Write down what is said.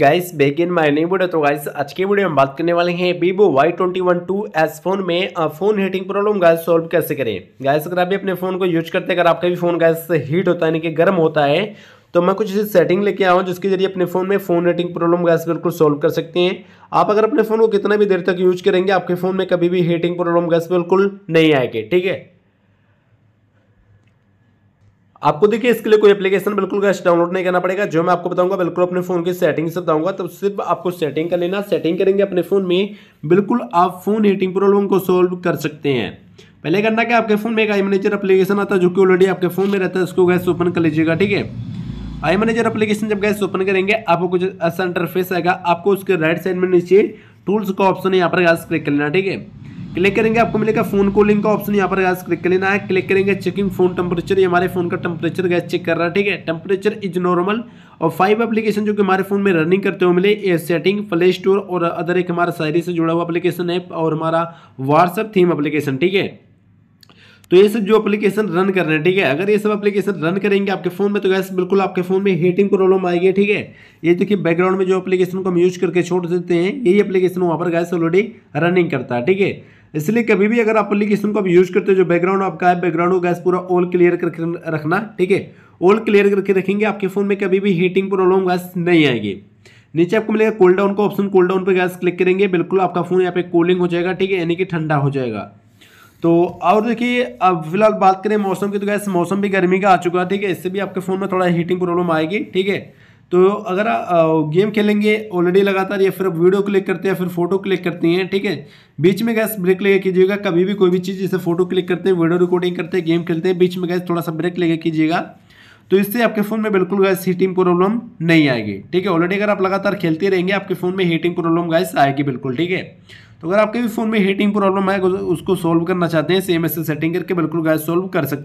guys back in my नहीं video तो guys आज के वीडियो में बात करने वाले हैं Vivo Y twenty one two S phone में phone heating problem guys solve कैसे करें गाइस अगर आप भी अपने फ़ोन को यूज करते हैं अगर आपका भी फ़ोन गाइस हीट होता है यानी कि गर्म होता है तो मैं कुछ ऐसी सेटिंग लेके आया हूँ जिसके जरिए अपने फ़ोन में फ़ोन हीटिंग प्रॉब्लम गैस बिल्कुल सॉल्व कर सकते हैं आप अगर अपने फ़ोन को कितना भी देर तक यूज करेंगे आपके फ़ोन में कभी भी हीटिंग प्रॉब्लम गैस बिल्कुल नहीं आएगी ठीक है आपको देखिए इसके लिए कोई एप्लीकेशन बिल्कुल कैसे डाउनलोड नहीं करना पड़ेगा जो मैं आपको बताऊंगा बिल्कुल अपने फोन की सेटिंग से बताऊंगा तो सिर्फ आपको सेटिंग कर लेना सेटिंग करेंगे अपने फोन में बिल्कुल आप फोन हीटिंग प्रॉब्लम को सोल्व कर सकते हैं पहले करना क्या आपके फोन में एक आई मैनेजर एप्लीकेशन आता है जो कि ऑलरेडी आपके फोन में रहता है उसको गैस ओपन कर लीजिएगा ठीक है आई मैनेजर एप्लीकेशन जब गैस ओपन करेंगे आपको कुछ ऐसा इंटरफेस आएगा आपको उसके राइट साइड में नीचे टूल्स का ऑप्शन यहाँ पर गैस क्लिक कर लेना ठीक है क्लिक करेंगे आपको मिलेगा फोन कॉलिंग का ऑप्शन यहाँ पर गैस क्लिक कर लेना है क्लिक करेंगे चेकिंग फोन टेम्परेचर ये हमारे फोन का टेम्परेचर गैस चेक कर रहा है ठीक है टेम्परेचर इज नॉर्मल और फाइव एप्लीकेशन जो कि हमारे फोन में रनिंग करते हुए मिले ए सेटिंग प्ले स्टोर और अदर एक हमारा शायरी से जुड़ा हुआ अपलीकेशन है और हमारा व्हाट्सअप थीम अपलीकेशन ठीक है तो ये सब जो एप्लीकेशन रन कर रहे हैं ठीक है अगर ये सब एप्लीकेशन रन करेंगे आपके फोन में तो गैस बिल्कुल आपके फोन में हीटिंग प्रॉब्लम आएगी ठीक है ये देखिए बैकग्राउंड में जो एप्लीकेशन को हम यूज करके छोड़ देते हैं यही एप्लीकेशन वहाँ पर गैस ऑलरेडी रनिंग करता है ठीक है इसलिए कभी भी अगर आप अप्लीकेशन को आप यूज करते हो जो बैकग्राउंड आपका है बैकग्राउंड गैस पूरा ऑल क्लियर करके रखना ठीक है ऑल क्लियर करके रखेंगे आपके फ़ोन में कभी भी हीटिंग प्रॉब्लम गैस नहीं आएगी नीचे आपको मिलेगा कोल्ड डाउन का ऑप्शन कोल्ड डाउन पर गैस क्लिक करेंगे बिल्कुल आपका फ़ोन यहाँ पे कूलिंग हो जाएगा ठीक है यानी कि ठंडा हो जाएगा तो और देखिए अब फिलहाल बात करें मौसम की तो गैस मौसम भी गर्मी का आ चुका है ठीक है इससे भी आपके फ़ोन में थोड़ा हीटिंग प्रॉब्लम आएगी ठीक है तो अगर गेम खेलेंगे ऑलरेडी लगातार या फिर वीडियो क्लिक करते हैं फिर फोटो क्लिक करते हैं ठीक है बीच में गैस ब्रेक लेके कीजिएगा कभी भी कोई भी चीज़ जैसे फोटो क्लिक करते हैं वीडियो रिकॉर्डिंग करते हैं गेम खेलते हैं बीच में गैस थोड़ा सा ब्रेक लेके कीजिएगा तो इससे आपके फ़ोन में बिल्कुल गैस हीटिंग प्रॉब्लम नहीं आएगी ठीक है ऑलरेडी अगर आप लगातार खेलते रहेंगे आपके फ़ोन में हीटिंग प्रॉब्लम गैस आएगी बिल्कुल ठीक है तो अगर आपके भी फ़ोन में हीटिंग प्रॉब्लम आएगा उसको सॉल्व करना चाहते हैं सेम ऐसे सेटिंग करके बिल्कुल गैस सॉल्व कर सकते